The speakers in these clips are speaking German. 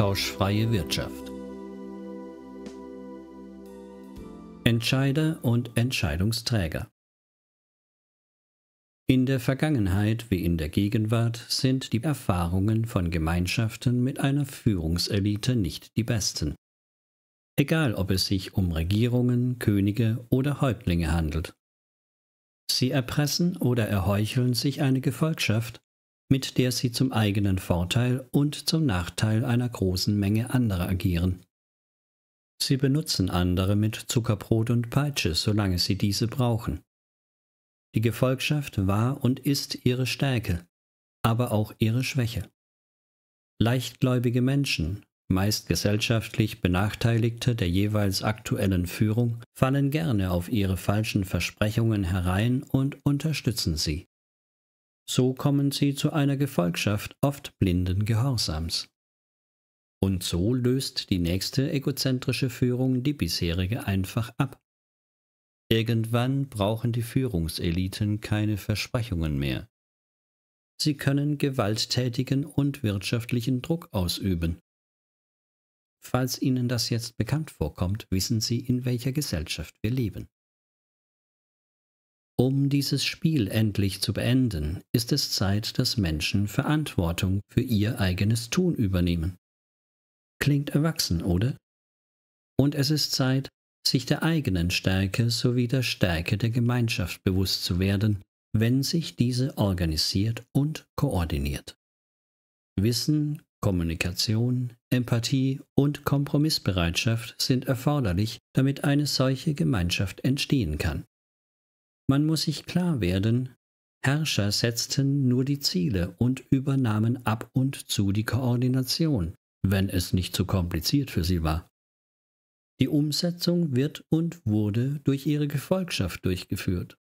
austauschfreie Wirtschaft. Entscheider und Entscheidungsträger In der Vergangenheit wie in der Gegenwart sind die Erfahrungen von Gemeinschaften mit einer Führungselite nicht die besten. Egal ob es sich um Regierungen, Könige oder Häuptlinge handelt. Sie erpressen oder erheucheln sich eine Gefolgschaft, mit der sie zum eigenen Vorteil und zum Nachteil einer großen Menge anderer agieren. Sie benutzen andere mit Zuckerbrot und Peitsche, solange sie diese brauchen. Die Gefolgschaft war und ist ihre Stärke, aber auch ihre Schwäche. Leichtgläubige Menschen, meist gesellschaftlich Benachteiligte der jeweils aktuellen Führung, fallen gerne auf ihre falschen Versprechungen herein und unterstützen sie so kommen sie zu einer Gefolgschaft oft blinden Gehorsams. Und so löst die nächste egozentrische Führung die bisherige einfach ab. Irgendwann brauchen die Führungseliten keine Versprechungen mehr. Sie können gewalttätigen und wirtschaftlichen Druck ausüben. Falls Ihnen das jetzt bekannt vorkommt, wissen Sie, in welcher Gesellschaft wir leben. Um dieses Spiel endlich zu beenden, ist es Zeit, dass Menschen Verantwortung für ihr eigenes Tun übernehmen. Klingt erwachsen, oder? Und es ist Zeit, sich der eigenen Stärke sowie der Stärke der Gemeinschaft bewusst zu werden, wenn sich diese organisiert und koordiniert. Wissen, Kommunikation, Empathie und Kompromissbereitschaft sind erforderlich, damit eine solche Gemeinschaft entstehen kann. Man muss sich klar werden, Herrscher setzten nur die Ziele und übernahmen ab und zu die Koordination, wenn es nicht zu kompliziert für sie war. Die Umsetzung wird und wurde durch ihre Gefolgschaft durchgeführt.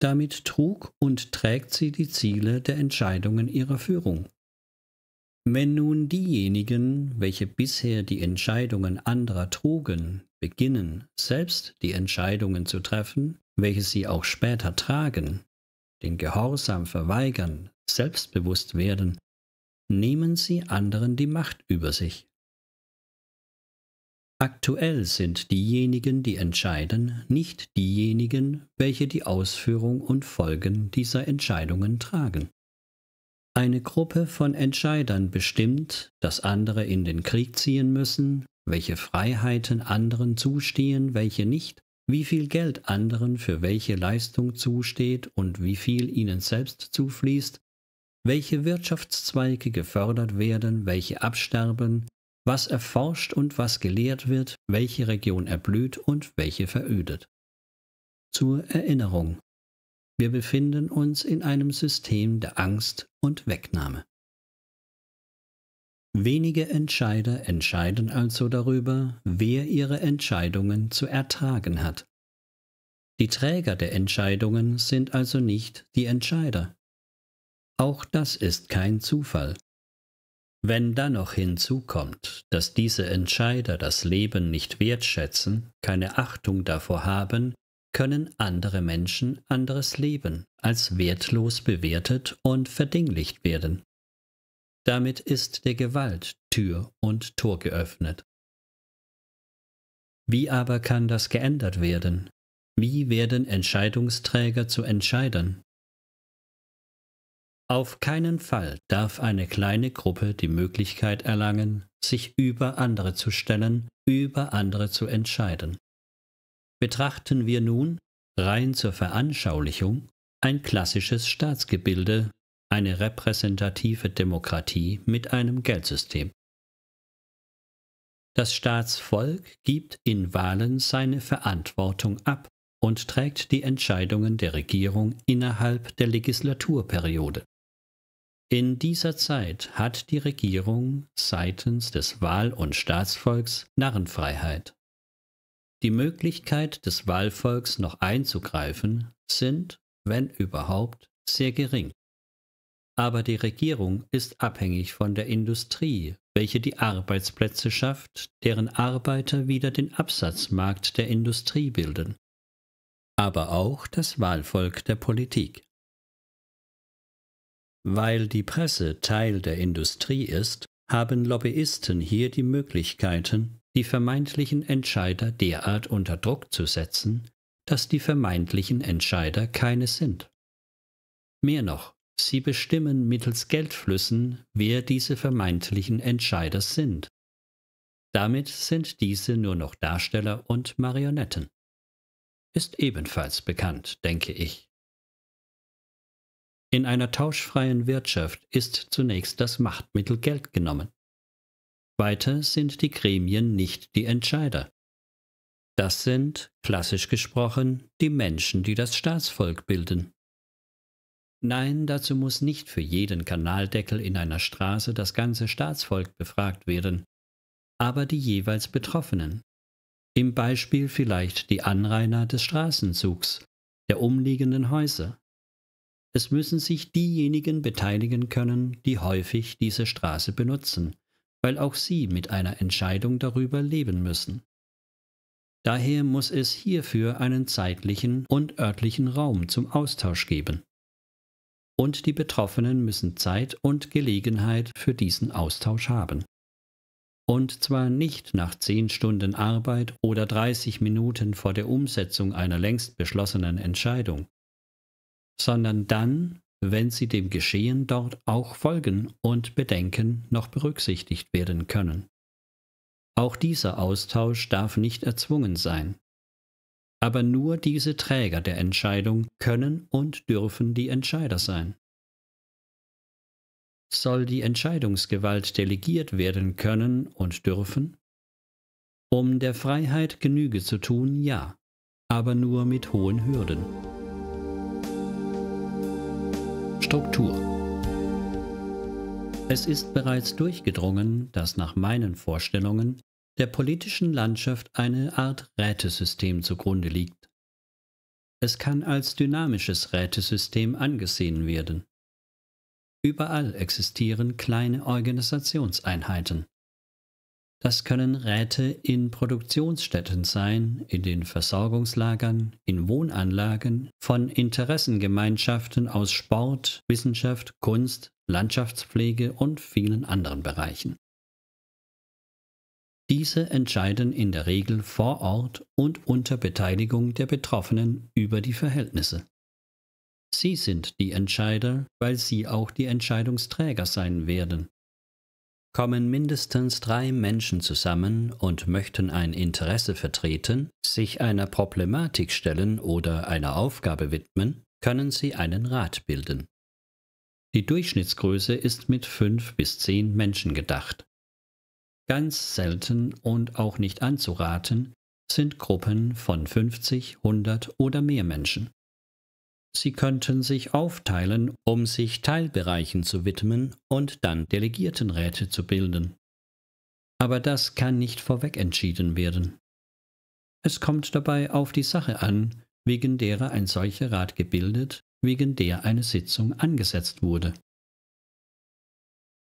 Damit trug und trägt sie die Ziele der Entscheidungen ihrer Führung. Wenn nun diejenigen, welche bisher die Entscheidungen anderer trugen, beginnen, selbst die Entscheidungen zu treffen, welche sie auch später tragen, den Gehorsam verweigern, selbstbewusst werden, nehmen sie anderen die Macht über sich. Aktuell sind diejenigen, die entscheiden, nicht diejenigen, welche die Ausführung und Folgen dieser Entscheidungen tragen. Eine Gruppe von Entscheidern bestimmt, dass andere in den Krieg ziehen müssen, welche Freiheiten anderen zustehen, welche nicht, wie viel Geld anderen für welche Leistung zusteht und wie viel ihnen selbst zufließt, welche Wirtschaftszweige gefördert werden, welche absterben, was erforscht und was gelehrt wird, welche Region erblüht und welche verödet. Zur Erinnerung. Wir befinden uns in einem System der Angst und Wegnahme. Wenige Entscheider entscheiden also darüber, wer ihre Entscheidungen zu ertragen hat. Die Träger der Entscheidungen sind also nicht die Entscheider. Auch das ist kein Zufall. Wenn dann noch hinzukommt, dass diese Entscheider das Leben nicht wertschätzen, keine Achtung davor haben, können andere Menschen anderes Leben als wertlos bewertet und verdinglicht werden. Damit ist der Gewalt Tür und Tor geöffnet. Wie aber kann das geändert werden? Wie werden Entscheidungsträger zu Entscheidern? Auf keinen Fall darf eine kleine Gruppe die Möglichkeit erlangen, sich über andere zu stellen, über andere zu entscheiden. Betrachten wir nun, rein zur Veranschaulichung, ein klassisches Staatsgebilde eine repräsentative Demokratie mit einem Geldsystem. Das Staatsvolk gibt in Wahlen seine Verantwortung ab und trägt die Entscheidungen der Regierung innerhalb der Legislaturperiode. In dieser Zeit hat die Regierung seitens des Wahl- und Staatsvolks Narrenfreiheit. Die Möglichkeit des Wahlvolks noch einzugreifen sind, wenn überhaupt, sehr gering. Aber die Regierung ist abhängig von der Industrie, welche die Arbeitsplätze schafft, deren Arbeiter wieder den Absatzmarkt der Industrie bilden. Aber auch das Wahlvolk der Politik. Weil die Presse Teil der Industrie ist, haben Lobbyisten hier die Möglichkeiten, die vermeintlichen Entscheider derart unter Druck zu setzen, dass die vermeintlichen Entscheider keine sind. Mehr noch, Sie bestimmen mittels Geldflüssen, wer diese vermeintlichen Entscheider sind. Damit sind diese nur noch Darsteller und Marionetten. Ist ebenfalls bekannt, denke ich. In einer tauschfreien Wirtschaft ist zunächst das Machtmittel Geld genommen. Weiter sind die Gremien nicht die Entscheider. Das sind, klassisch gesprochen, die Menschen, die das Staatsvolk bilden. Nein, dazu muss nicht für jeden Kanaldeckel in einer Straße das ganze Staatsvolk befragt werden, aber die jeweils Betroffenen. Im Beispiel vielleicht die Anrainer des Straßenzugs, der umliegenden Häuser. Es müssen sich diejenigen beteiligen können, die häufig diese Straße benutzen, weil auch sie mit einer Entscheidung darüber leben müssen. Daher muss es hierfür einen zeitlichen und örtlichen Raum zum Austausch geben und die Betroffenen müssen Zeit und Gelegenheit für diesen Austausch haben. Und zwar nicht nach 10 Stunden Arbeit oder 30 Minuten vor der Umsetzung einer längst beschlossenen Entscheidung, sondern dann, wenn sie dem Geschehen dort auch Folgen und Bedenken noch berücksichtigt werden können. Auch dieser Austausch darf nicht erzwungen sein, aber nur diese Träger der Entscheidung können und dürfen die Entscheider sein. Soll die Entscheidungsgewalt delegiert werden können und dürfen? Um der Freiheit Genüge zu tun, ja, aber nur mit hohen Hürden. Struktur es ist bereits durchgedrungen, dass nach meinen Vorstellungen der politischen Landschaft eine Art Rätesystem zugrunde liegt. Es kann als dynamisches Rätesystem angesehen werden. Überall existieren kleine Organisationseinheiten. Das können Räte in Produktionsstätten sein, in den Versorgungslagern, in Wohnanlagen, von Interessengemeinschaften aus Sport, Wissenschaft, Kunst, Landschaftspflege und vielen anderen Bereichen. Diese entscheiden in der Regel vor Ort und unter Beteiligung der Betroffenen über die Verhältnisse. Sie sind die Entscheider, weil sie auch die Entscheidungsträger sein werden. Kommen mindestens drei Menschen zusammen und möchten ein Interesse vertreten, sich einer Problematik stellen oder einer Aufgabe widmen, können sie einen Rat bilden. Die Durchschnittsgröße ist mit fünf bis zehn Menschen gedacht. Ganz selten und auch nicht anzuraten sind Gruppen von 50, 100 oder mehr Menschen. Sie könnten sich aufteilen, um sich Teilbereichen zu widmen und dann Delegiertenräte zu bilden. Aber das kann nicht vorweg entschieden werden. Es kommt dabei auf die Sache an, wegen derer ein solcher Rat gebildet, wegen der eine Sitzung angesetzt wurde.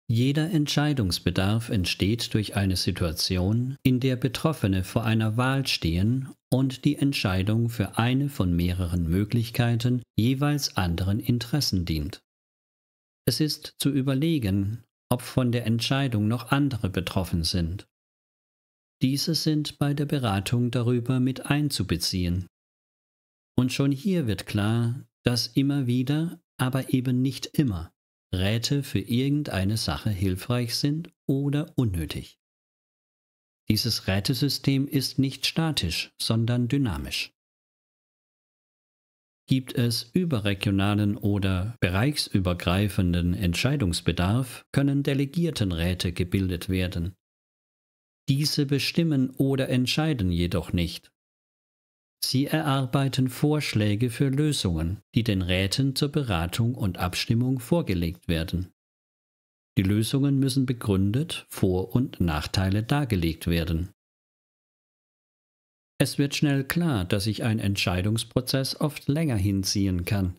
Jeder Entscheidungsbedarf entsteht durch eine Situation, in der Betroffene vor einer Wahl stehen und die Entscheidung für eine von mehreren Möglichkeiten jeweils anderen Interessen dient. Es ist zu überlegen, ob von der Entscheidung noch andere betroffen sind. Diese sind bei der Beratung darüber mit einzubeziehen. Und schon hier wird klar, dass immer wieder, aber eben nicht immer Räte für irgendeine Sache hilfreich sind oder unnötig. Dieses Rätesystem ist nicht statisch, sondern dynamisch. Gibt es überregionalen oder bereichsübergreifenden Entscheidungsbedarf, können Delegiertenräte gebildet werden. Diese bestimmen oder entscheiden jedoch nicht, Sie erarbeiten Vorschläge für Lösungen, die den Räten zur Beratung und Abstimmung vorgelegt werden. Die Lösungen müssen begründet, Vor- und Nachteile dargelegt werden. Es wird schnell klar, dass sich ein Entscheidungsprozess oft länger hinziehen kann.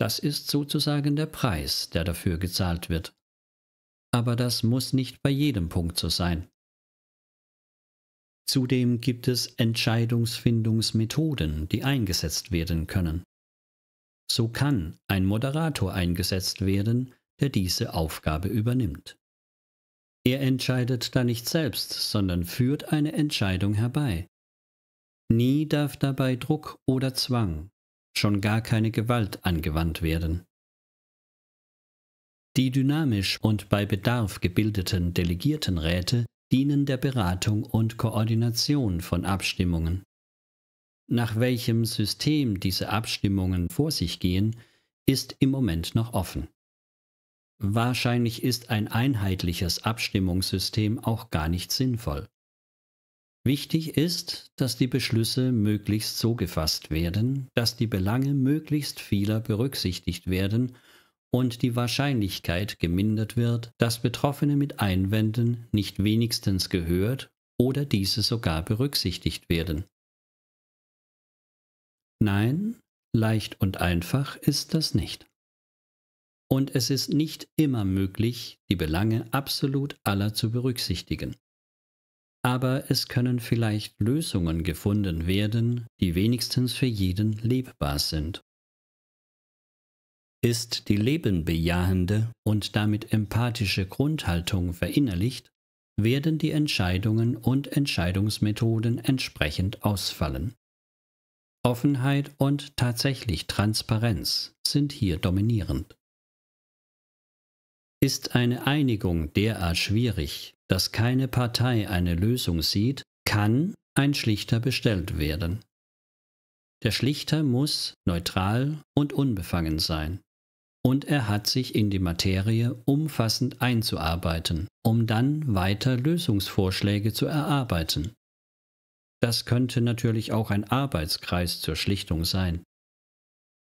Das ist sozusagen der Preis, der dafür gezahlt wird. Aber das muss nicht bei jedem Punkt so sein. Zudem gibt es Entscheidungsfindungsmethoden, die eingesetzt werden können. So kann ein Moderator eingesetzt werden, der diese Aufgabe übernimmt. Er entscheidet da nicht selbst, sondern führt eine Entscheidung herbei. Nie darf dabei Druck oder Zwang, schon gar keine Gewalt angewandt werden. Die dynamisch und bei Bedarf gebildeten Delegiertenräte dienen der Beratung und Koordination von Abstimmungen. Nach welchem System diese Abstimmungen vor sich gehen, ist im Moment noch offen. Wahrscheinlich ist ein einheitliches Abstimmungssystem auch gar nicht sinnvoll. Wichtig ist, dass die Beschlüsse möglichst so gefasst werden, dass die Belange möglichst vieler berücksichtigt werden und die Wahrscheinlichkeit gemindert wird, dass Betroffene mit Einwänden nicht wenigstens gehört oder diese sogar berücksichtigt werden. Nein, leicht und einfach ist das nicht. Und es ist nicht immer möglich, die Belange absolut aller zu berücksichtigen. Aber es können vielleicht Lösungen gefunden werden, die wenigstens für jeden lebbar sind ist die lebenbejahende und damit empathische Grundhaltung verinnerlicht, werden die Entscheidungen und Entscheidungsmethoden entsprechend ausfallen. Offenheit und tatsächlich Transparenz sind hier dominierend. Ist eine Einigung derart schwierig, dass keine Partei eine Lösung sieht, kann ein Schlichter bestellt werden. Der Schlichter muss neutral und unbefangen sein und er hat sich in die Materie umfassend einzuarbeiten, um dann weiter Lösungsvorschläge zu erarbeiten. Das könnte natürlich auch ein Arbeitskreis zur Schlichtung sein.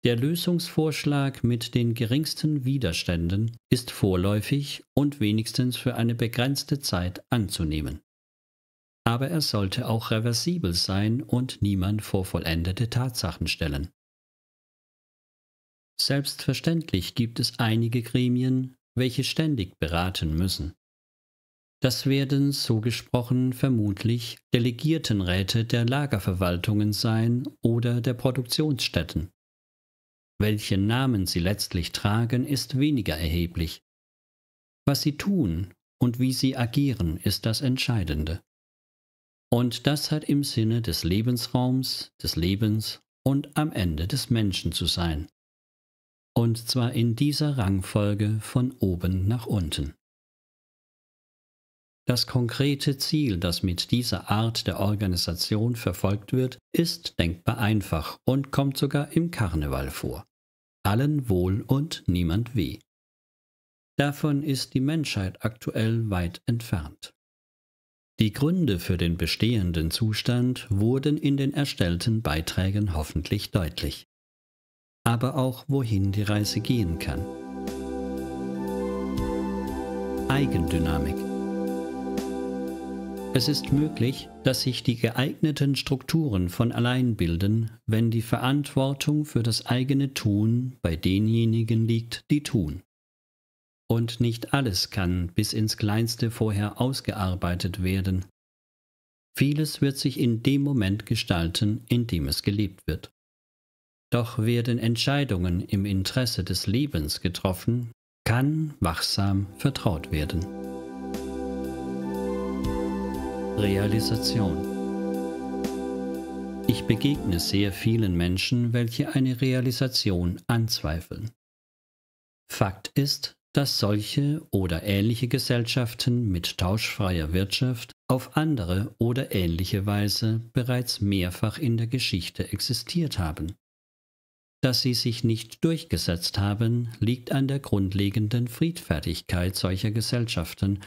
Der Lösungsvorschlag mit den geringsten Widerständen ist vorläufig und wenigstens für eine begrenzte Zeit anzunehmen. Aber er sollte auch reversibel sein und niemand vor vollendete Tatsachen stellen. Selbstverständlich gibt es einige Gremien, welche ständig beraten müssen. Das werden, so gesprochen, vermutlich Delegiertenräte der Lagerverwaltungen sein oder der Produktionsstätten. Welchen Namen sie letztlich tragen, ist weniger erheblich. Was sie tun und wie sie agieren, ist das Entscheidende. Und das hat im Sinne des Lebensraums, des Lebens und am Ende des Menschen zu sein und zwar in dieser Rangfolge von oben nach unten. Das konkrete Ziel, das mit dieser Art der Organisation verfolgt wird, ist denkbar einfach und kommt sogar im Karneval vor. Allen wohl und niemand weh. Davon ist die Menschheit aktuell weit entfernt. Die Gründe für den bestehenden Zustand wurden in den erstellten Beiträgen hoffentlich deutlich aber auch wohin die Reise gehen kann. Eigendynamik. Es ist möglich, dass sich die geeigneten Strukturen von allein bilden, wenn die Verantwortung für das eigene Tun bei denjenigen liegt, die tun. Und nicht alles kann bis ins kleinste vorher ausgearbeitet werden. Vieles wird sich in dem Moment gestalten, in dem es gelebt wird. Doch werden Entscheidungen im Interesse des Lebens getroffen, kann wachsam vertraut werden. Realisation Ich begegne sehr vielen Menschen, welche eine Realisation anzweifeln. Fakt ist, dass solche oder ähnliche Gesellschaften mit tauschfreier Wirtschaft auf andere oder ähnliche Weise bereits mehrfach in der Geschichte existiert haben. Dass sie sich nicht durchgesetzt haben, liegt an der grundlegenden Friedfertigkeit solcher Gesellschaften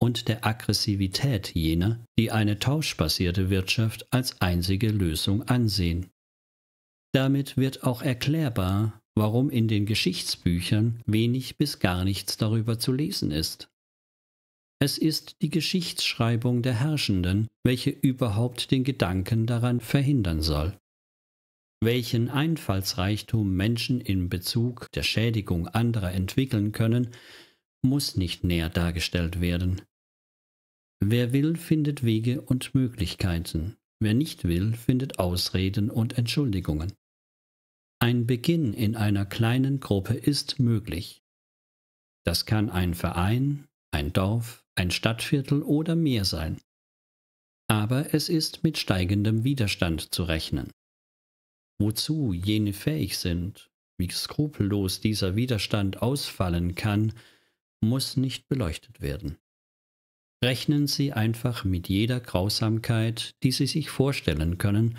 und der Aggressivität jener, die eine tauschbasierte Wirtschaft als einzige Lösung ansehen. Damit wird auch erklärbar, warum in den Geschichtsbüchern wenig bis gar nichts darüber zu lesen ist. Es ist die Geschichtsschreibung der Herrschenden, welche überhaupt den Gedanken daran verhindern soll welchen Einfallsreichtum Menschen in Bezug der Schädigung anderer entwickeln können, muss nicht näher dargestellt werden. Wer will, findet Wege und Möglichkeiten, wer nicht will, findet Ausreden und Entschuldigungen. Ein Beginn in einer kleinen Gruppe ist möglich. Das kann ein Verein, ein Dorf, ein Stadtviertel oder mehr sein. Aber es ist mit steigendem Widerstand zu rechnen wozu jene fähig sind, wie skrupellos dieser Widerstand ausfallen kann, muss nicht beleuchtet werden. Rechnen Sie einfach mit jeder Grausamkeit, die Sie sich vorstellen können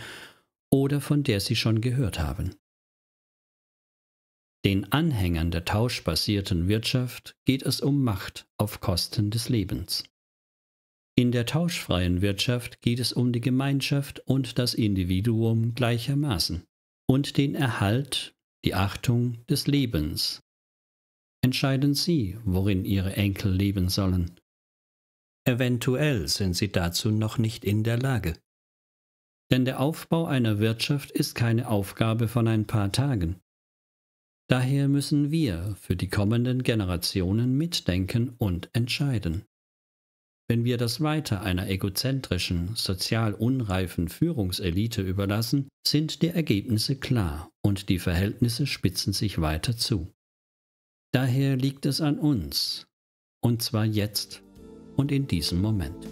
oder von der Sie schon gehört haben. Den Anhängern der tauschbasierten Wirtschaft geht es um Macht auf Kosten des Lebens. In der tauschfreien Wirtschaft geht es um die Gemeinschaft und das Individuum gleichermaßen und den Erhalt, die Achtung des Lebens. Entscheiden Sie, worin Ihre Enkel leben sollen. Eventuell sind Sie dazu noch nicht in der Lage. Denn der Aufbau einer Wirtschaft ist keine Aufgabe von ein paar Tagen. Daher müssen wir für die kommenden Generationen mitdenken und entscheiden. Wenn wir das weiter einer egozentrischen, sozial unreifen Führungselite überlassen, sind die Ergebnisse klar und die Verhältnisse spitzen sich weiter zu. Daher liegt es an uns, und zwar jetzt und in diesem Moment.